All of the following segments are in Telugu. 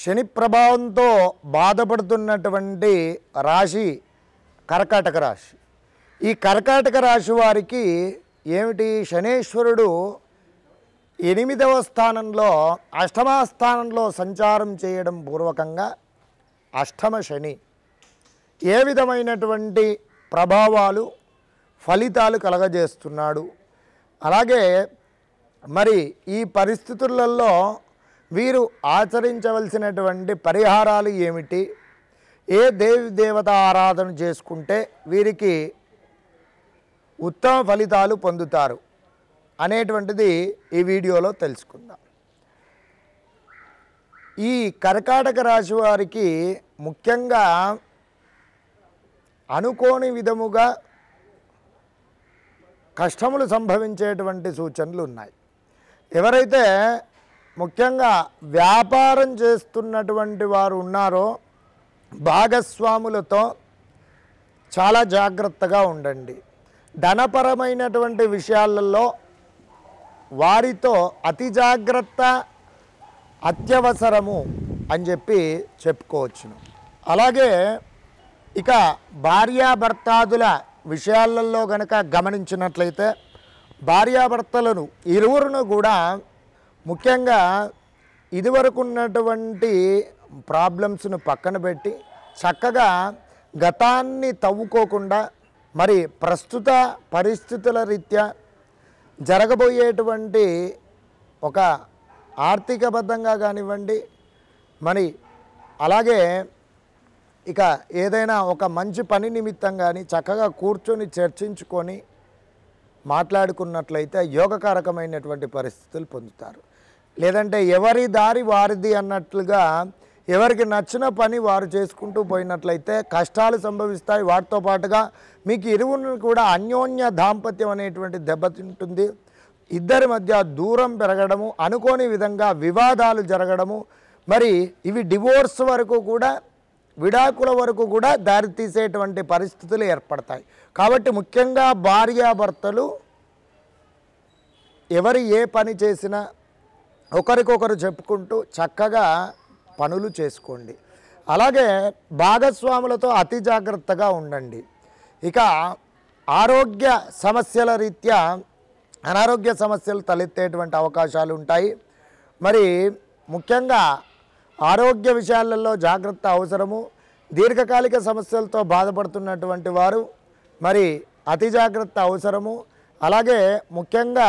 శని ప్రభావంతో బాధపడుతున్నటువంటి రాశి కర్కాటక రాశి ఈ కర్కాటక రాశి వారికి ఏమిటి శనేశ్వరుడు ఎనిమిదవ స్థానంలో అష్టమ స్థానంలో సంచారం చేయడం పూర్వకంగా అష్టమ శని ఏ విధమైనటువంటి ప్రభావాలు ఫలితాలు కలగజేస్తున్నాడు అలాగే మరి ఈ పరిస్థితులలో వీరు ఆచరించవలసినటువంటి పరిహారాలు ఏమిటి ఏ దేవి దేవత ఆరాధన చేసుకుంటే వీరికి ఉత్తమ ఫలితాలు పొందుతారు అనేటువంటిది ఈ వీడియోలో తెలుసుకుందాం ఈ కర్కాటక రాశి వారికి ముఖ్యంగా అనుకోని విధముగా కష్టములు సంభవించేటువంటి సూచనలు ఉన్నాయి ఎవరైతే ముఖ్యంగా వ్యాపారం చేస్తున్నటువంటి వారు ఉన్నారో భాగస్వాములతో చాలా జాగ్రత్తగా ఉండండి ధనపరమైనటువంటి విషయాలలో వారితో అతి జాగ్రత్త అత్యవసరము అని చెప్పి చెప్పుకోవచ్చును అలాగే ఇక భార్యాభర్తాదుల విషయాలలో కనుక గమనించినట్లయితే భార్యాభర్తలను ఇరువురును కూడా ముఖ్యంగా ఇదివరకు ఉన్నటువంటి ప్రాబ్లమ్స్ను పక్కన పెట్టి చక్కగా గతాన్ని తవ్వుకోకుండా మరి ప్రస్తుత పరిస్థితుల రీత్యా జరగబోయేటువంటి ఒక ఆర్థికబద్ధంగా కానివ్వండి మరి అలాగే ఇక ఏదైనా ఒక మంచి పని నిమిత్తం కానీ చక్కగా కూర్చొని చర్చించుకొని మాట్లాడుకున్నట్లయితే యోగకారకమైనటువంటి పరిస్థితులు పొందుతారు లేదంటే ఎవరి దారి వారిది అన్నట్లుగా ఎవరికి నచ్చిన పని వారు చేసుకుంటూ పోయినట్లయితే కష్టాలు సంభవిస్తాయి వాటితో పాటుగా మీకు ఇరువును కూడా అన్యోన్య దాంపత్యం అనేటువంటి దెబ్బతింటుంది ఇద్దరి మధ్య దూరం పెరగడము అనుకోని విధంగా వివాదాలు జరగడము మరి ఇవి డివోర్స్ వరకు కూడా విడాకుల వరకు కూడా దారితీసేటువంటి పరిస్థితులు ఏర్పడతాయి కాబట్టి ముఖ్యంగా భార్యాభర్తలు ఎవరు ఏ పని చేసినా ఒకరికొకరు చెప్పుకుంటూ చక్కగా పనులు చేసుకోండి అలాగే భాగస్వాములతో అతి జాగ్రత్తగా ఉండండి ఇక ఆరోగ్య సమస్యల రీత్యా అనారోగ్య సమస్యలు తలెత్తేటువంటి అవకాశాలు ఉంటాయి మరి ముఖ్యంగా ఆరోగ్య విషయాలలో జాగ్రత్త అవసరము దీర్ఘకాలిక సమస్యలతో బాధపడుతున్నటువంటి వారు మరి అతి జాగ్రత్త అవసరము అలాగే ముఖ్యంగా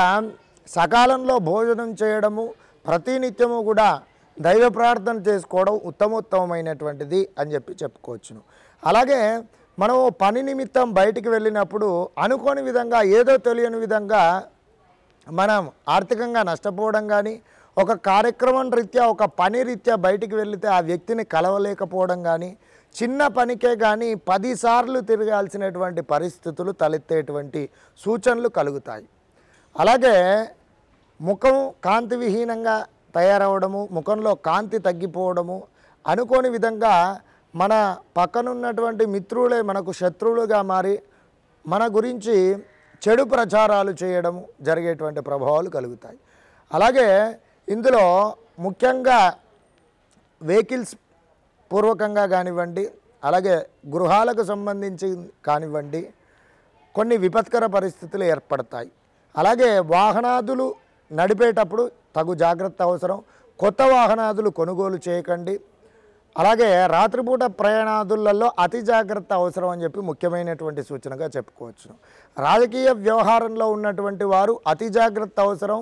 సకాలంలో భోజనం చేయడము ప్రతినిత్యము కూడా దైవ ప్రార్థన చేసుకోవడం ఉత్తమోత్తమైనటువంటిది అని చెప్పి చెప్పుకోవచ్చును అలాగే మనం పని నిమిత్తం బయటికి వెళ్ళినప్పుడు అనుకోని విధంగా ఏదో తెలియని విధంగా మనం ఆర్థికంగా నష్టపోవడం కానీ ఒక కార్యక్రమం రీత్యా ఒక పని రీత్యా బయటికి వెళితే ఆ వ్యక్తిని కలవలేకపోవడం కానీ చిన్న పనికే కానీ పదిసార్లు తిరగాల్సినటువంటి పరిస్థితులు తలెత్తేటువంటి సూచనలు కలుగుతాయి అలాగే ముఖం కాంతి విహీనంగా తయారవడము ముఖంలో కాంతి తగ్గిపోవడము అనుకోని విధంగా మన పక్కనున్నటువంటి మిత్రులే మనకు శత్రువులుగా మారి మన గురించి చెడు ప్రచారాలు చేయడం జరిగేటువంటి ప్రభావాలు కలుగుతాయి అలాగే ఇందులో ముఖ్యంగా వెహికల్స్ పూర్వకంగా కానివ్వండి అలాగే గృహాలకు సంబంధించి కానివ్వండి కొన్ని విపత్కర పరిస్థితులు ఏర్పడతాయి అలాగే వాహనాదులు నడిపేటప్పుడు తగు జాగ్రత్త అవసరం కొత్త వాహనాదులు కొనుగోలు చేయకండి అలాగే రాత్రిపూట ప్రయాణాదులలో అతి జాగ్రత్త అవసరం అని చెప్పి ముఖ్యమైనటువంటి సూచనగా చెప్పుకోవచ్చు రాజకీయ వ్యవహారంలో ఉన్నటువంటి వారు అతి జాగ్రత్త అవసరం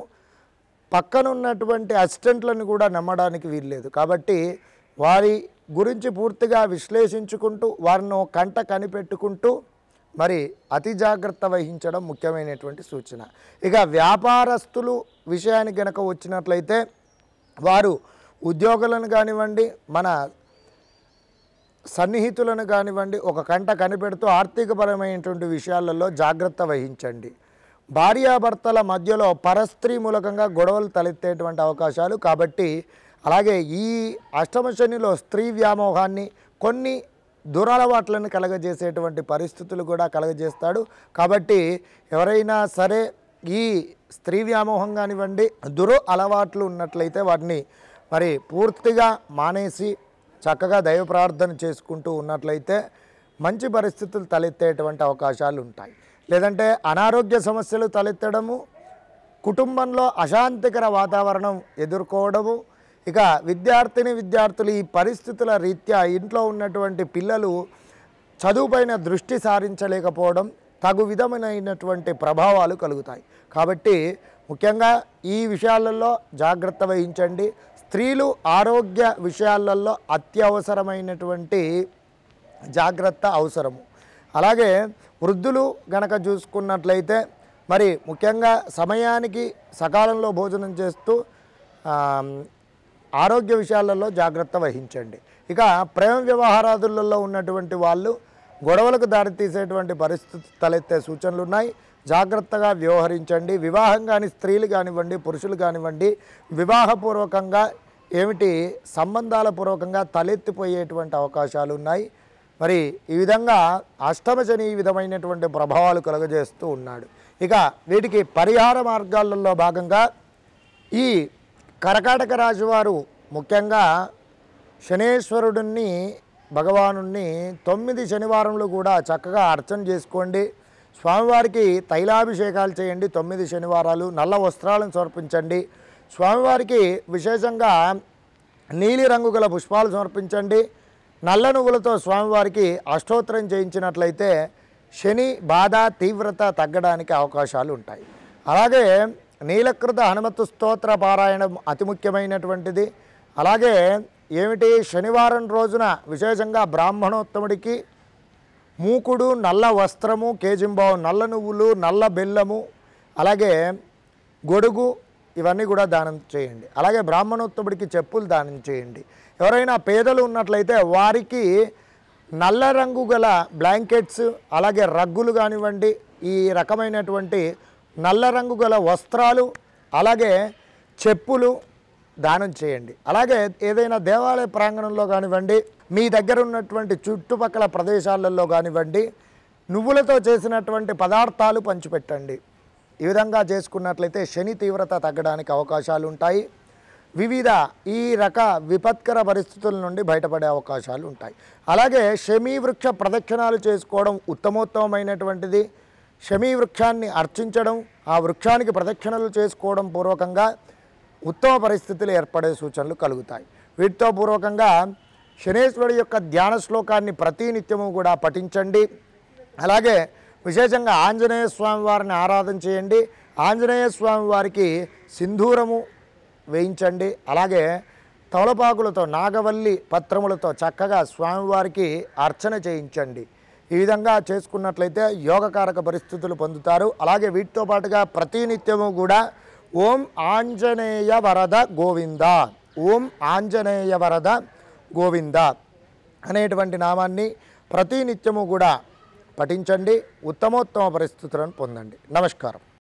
పక్కనున్నటువంటి అసిస్టెంట్లను కూడా నమ్మడానికి వీల్లేదు కాబట్టి వారి గురించి పూర్తిగా విశ్లేషించుకుంటూ వారిని కంట కనిపెట్టుకుంటూ మరి అతి జాగ్రత్త వహించడం ముఖ్యమైనటువంటి సూచన ఇక వ్యాపారస్తులు విషయానికి గనక వచ్చినట్లయితే వారు ఉద్యోగులను కానివ్వండి మన సన్నిహితులను కానివ్వండి ఒక కంట కనిపెడుతూ ఆర్థికపరమైనటువంటి విషయాలలో జాగ్రత్త వహించండి భార్యాభర్తల మధ్యలో పరస్త్రీ మూలకంగా గొడవలు తలెత్తేటువంటి అవకాశాలు కాబట్టి అలాగే ఈ అష్టమ శనిలో స్త్రీ వ్యామోహాన్ని కొన్ని దూరాలవాట్లను కలగజేసేటువంటి పరిస్థితులు కూడా కలగజేస్తాడు కాబట్టి ఎవరైనా సరే ఈ స్త్రీ వ్యామోహం కానివ్వండి దురు అలవాట్లు ఉన్నట్లయితే వాటిని మరి పూర్తిగా మానేసి చక్కగా దైవ ప్రార్థన చేసుకుంటూ ఉన్నట్లయితే మంచి పరిస్థితులు తలెత్తేటువంటి అవకాశాలు ఉంటాయి లేదంటే అనారోగ్య సమస్యలు తలెత్తడము కుటుంబంలో అశాంతికర వాతావరణం ఎదుర్కోవడము ఇక విద్యార్థిని విద్యార్థులు ఈ పరిస్థితుల రీత్యా ఇంట్లో ఉన్నటువంటి పిల్లలు చదువుపైన దృష్టి సారించలేకపోవడం తగు విధమైనటువంటి ప్రభావాలు కలుగుతాయి కాబట్టి ముఖ్యంగా ఈ విషయాలలో జాగ్రత్త వహించండి స్త్రీలు ఆరోగ్య విషయాలలో అత్యవసరమైనటువంటి జాగ్రత్త అవసరము అలాగే వృద్ధులు గనక చూసుకున్నట్లయితే మరి ముఖ్యంగా సమయానికి సకాలంలో భోజనం చేస్తూ ఆరోగ్య విషయాలలో జాగ్రత్త వహించండి ఇక ప్రేమ వ్యవహారాదులలో ఉన్నటువంటి వాళ్ళు గొడవలకు దారితీసేటువంటి పరిస్థితి తలెత్తే సూచనలు ఉన్నాయి జాగ్రత్తగా వ్యవహరించండి వివాహం కాని స్త్రీలు కానివ్వండి పురుషులు కానివ్వండి వివాహపూర్వకంగా ఏమిటి సంబంధాల పూర్వకంగా తలెత్తిపోయేటువంటి అవకాశాలు ఉన్నాయి మరి ఈ విధంగా అష్టమశని ఈ విధమైనటువంటి ప్రభావాలు కలుగజేస్తూ ఉన్నాడు ఇక వీటికి పరిహార మార్గాలలో భాగంగా ఈ కరకాటక రాజువారు ముఖ్యంగా శనేశ్వరుడిని భగవానుణ్ణి తొమ్మిది శనివారంలో కూడా చక్కగా అర్చన చేసుకోండి స్వామివారికి తైలాభిషేకాలు చేయండి తొమ్మిది శనివారాలు నల్ల వస్త్రాలను సమర్పించండి స్వామివారికి విశేషంగా నీలిరంగు గల పుష్పాలు సమర్పించండి నల్ల నువ్వులతో స్వామివారికి అష్టోత్తరం చేయించినట్లయితే శని బాధ తీవ్రత తగ్గడానికి అవకాశాలు ఉంటాయి అలాగే నీలకృత హనుమతు స్తోత్ర పారాయణం అతి ముఖ్యమైనటువంటిది అలాగే ఏమిటి శనివారం రోజున విశేషంగా బ్రాహ్మణోత్తముడికి మూకుడు నల్ల వస్త్రము కేజింబావు నల్ల నువ్వులు నల్ల బెల్లము అలాగే గొడుగు ఇవన్నీ కూడా దానం చేయండి అలాగే బ్రాహ్మణోత్తముడికి చెప్పులు దానం చేయండి ఎవరైనా పేదలు ఉన్నట్లయితే వారికి నల్ల రంగు గల బ్లాంకెట్స్ అలాగే రగ్గులు కానివ్వండి ఈ రకమైనటువంటి నల్ల రంగు గల వస్త్రాలు అలాగే చెప్పులు దానం చేయండి అలాగే ఏదైనా దేవాలయ ప్రాంగణంలో కానివ్వండి మీ దగ్గర ఉన్నటువంటి చుట్టుపక్కల ప్రదేశాలలో కానివ్వండి నువ్వులతో చేసినటువంటి పదార్థాలు పంచిపెట్టండి ఈ విధంగా చేసుకున్నట్లయితే శని తీవ్రత తగ్గడానికి అవకాశాలు ఉంటాయి వివిధ ఈ రక విపత్కర పరిస్థితుల నుండి బయటపడే అవకాశాలు ఉంటాయి అలాగే శమీ వృక్ష ప్రదక్షిణాలు చేసుకోవడం ఉత్తమోత్తమైనటువంటిది షమీ వృక్షాన్ని అర్చించడం ఆ వృక్షానికి ప్రదక్షిణలు చేసుకోవడం పూర్వకంగా ఉత్తమ పరిస్థితులు ఏర్పడే సూచనలు కలుగుతాయి వీటితో పూర్వకంగా శనేశ్వరుడి యొక్క ధ్యాన శ్లోకాన్ని ప్రతినిత్యము కూడా పఠించండి అలాగే విశేషంగా ఆంజనేయ స్వామి వారిని ఆరాధన చేయండి ఆంజనేయ స్వామి వారికి సింధూరము వేయించండి అలాగే తవలపాకులతో నాగవల్లి పత్రములతో చక్కగా స్వామివారికి అర్చన చేయించండి ఈ విధంగా చేసుకున్నట్లయితే యోగకారక పరిస్థితులు పొందుతారు అలాగే వీటితో పాటుగా ప్రతినిత్యము కూడా ఓం ఆంజనేయ వరద గోవింద ఓం ఆంజనేయ వరద గోవింద అనేటువంటి నామాన్ని ప్రతినిత్యము కూడా పఠించండి ఉత్తమోత్తమ పరిస్థితులను పొందండి నమస్కారం